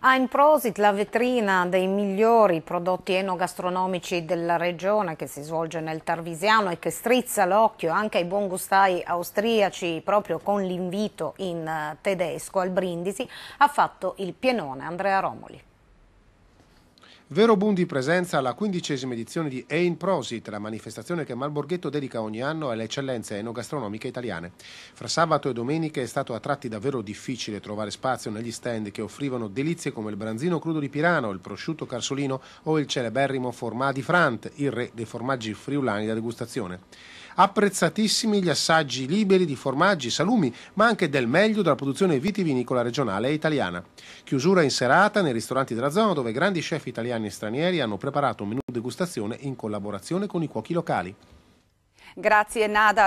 Ha ah, in prosit la vetrina dei migliori prodotti enogastronomici della regione che si svolge nel Tarvisiano e che strizza l'occhio anche ai buon gustai austriaci proprio con l'invito in eh, tedesco al Brindisi ha fatto il pienone Andrea Romoli. Vero boom di presenza alla quindicesima edizione di Ein Prosit, la manifestazione che Malborghetto dedica ogni anno alle eccellenze enogastronomiche italiane. Fra sabato e domenica è stato a tratti davvero difficile trovare spazio negli stand che offrivano delizie come il branzino crudo di Pirano, il prosciutto carsolino o il celeberrimo formà di Frant, il re dei formaggi friulani da degustazione apprezzatissimi gli assaggi liberi di formaggi, salumi, ma anche del meglio della produzione vitivinicola regionale e italiana. Chiusura in serata nei ristoranti della zona dove grandi chef italiani e stranieri hanno preparato un menù degustazione in collaborazione con i cuochi locali. Grazie Nada.